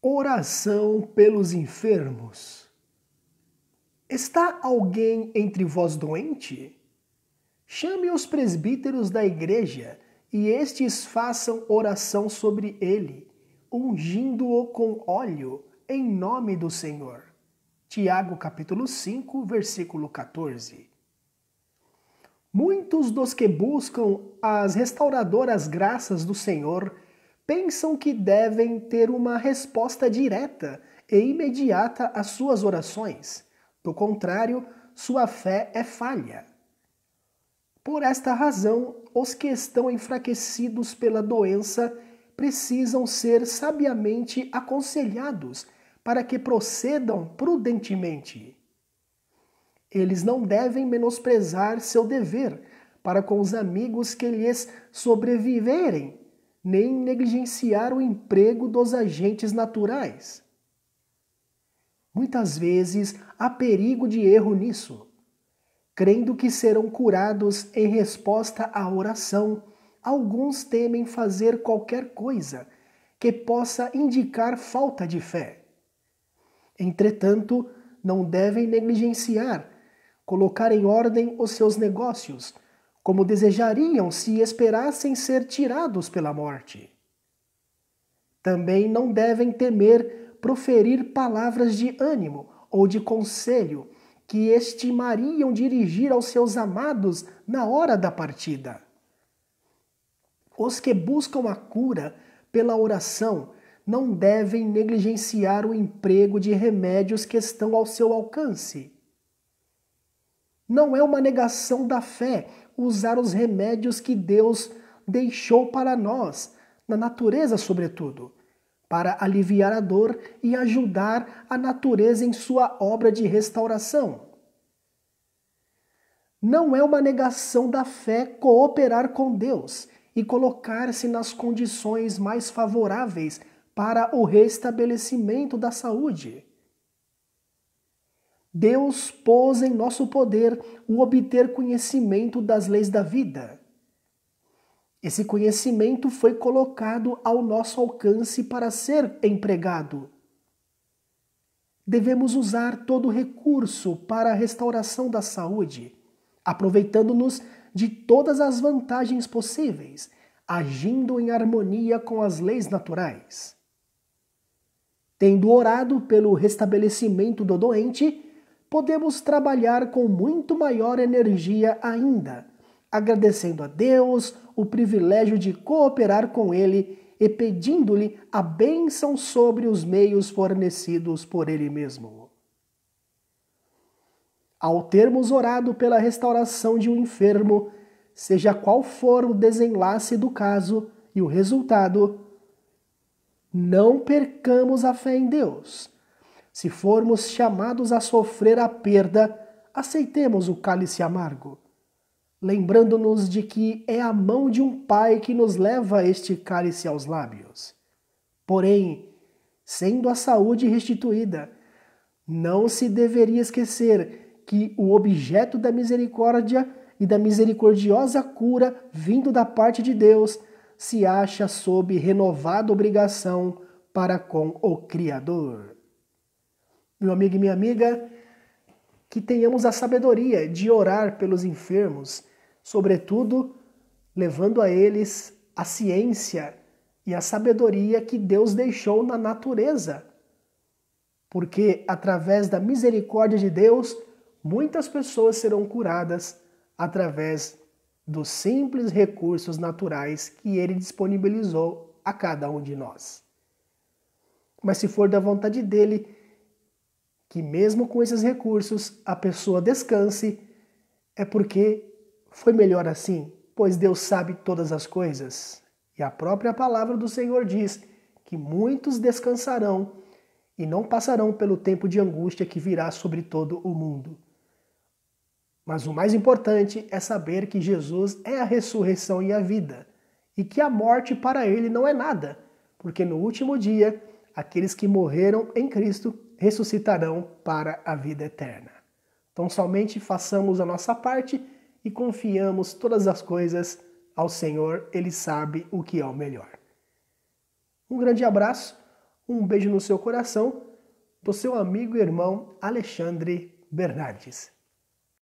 Oração pelos enfermos. Está alguém entre vós doente? Chame os presbíteros da igreja e estes façam oração sobre ele, ungindo-o com óleo em nome do Senhor. Tiago capítulo 5, versículo 14. Muitos dos que buscam as restauradoras graças do Senhor pensam que devem ter uma resposta direta e imediata às suas orações. Do contrário, sua fé é falha. Por esta razão, os que estão enfraquecidos pela doença precisam ser sabiamente aconselhados para que procedam prudentemente. Eles não devem menosprezar seu dever para com os amigos que lhes sobreviverem nem negligenciar o emprego dos agentes naturais. Muitas vezes há perigo de erro nisso, crendo que serão curados em resposta à oração. Alguns temem fazer qualquer coisa que possa indicar falta de fé. Entretanto, não devem negligenciar, colocar em ordem os seus negócios, como desejariam se esperassem ser tirados pela morte. Também não devem temer proferir palavras de ânimo ou de conselho que estimariam dirigir aos seus amados na hora da partida. Os que buscam a cura pela oração não devem negligenciar o emprego de remédios que estão ao seu alcance. Não é uma negação da fé usar os remédios que Deus deixou para nós, na natureza, sobretudo, para aliviar a dor e ajudar a natureza em sua obra de restauração. Não é uma negação da fé cooperar com Deus e colocar-se nas condições mais favoráveis para o restabelecimento da saúde. Deus pôs em nosso poder o obter conhecimento das leis da vida. Esse conhecimento foi colocado ao nosso alcance para ser empregado. Devemos usar todo recurso para a restauração da saúde, aproveitando-nos de todas as vantagens possíveis, agindo em harmonia com as leis naturais. Tendo orado pelo restabelecimento do doente, podemos trabalhar com muito maior energia ainda, agradecendo a Deus o privilégio de cooperar com Ele e pedindo-lhe a bênção sobre os meios fornecidos por Ele mesmo. Ao termos orado pela restauração de um enfermo, seja qual for o desenlace do caso e o resultado, não percamos a fé em Deus se formos chamados a sofrer a perda, aceitemos o cálice amargo, lembrando-nos de que é a mão de um Pai que nos leva este cálice aos lábios. Porém, sendo a saúde restituída, não se deveria esquecer que o objeto da misericórdia e da misericordiosa cura vindo da parte de Deus se acha sob renovada obrigação para com o Criador. Meu amigo e minha amiga, que tenhamos a sabedoria de orar pelos enfermos, sobretudo levando a eles a ciência e a sabedoria que Deus deixou na natureza. Porque através da misericórdia de Deus, muitas pessoas serão curadas através dos simples recursos naturais que ele disponibilizou a cada um de nós. Mas se for da vontade dele, que, mesmo com esses recursos, a pessoa descanse, é porque foi melhor assim, pois Deus sabe todas as coisas. E a própria palavra do Senhor diz que muitos descansarão e não passarão pelo tempo de angústia que virá sobre todo o mundo. Mas o mais importante é saber que Jesus é a ressurreição e a vida, e que a morte para ele não é nada, porque no último dia, aqueles que morreram em Cristo ressuscitarão para a vida eterna. Então, somente façamos a nossa parte e confiamos todas as coisas ao Senhor, Ele sabe o que é o melhor. Um grande abraço, um beijo no seu coração, do seu amigo e irmão Alexandre Bernardes.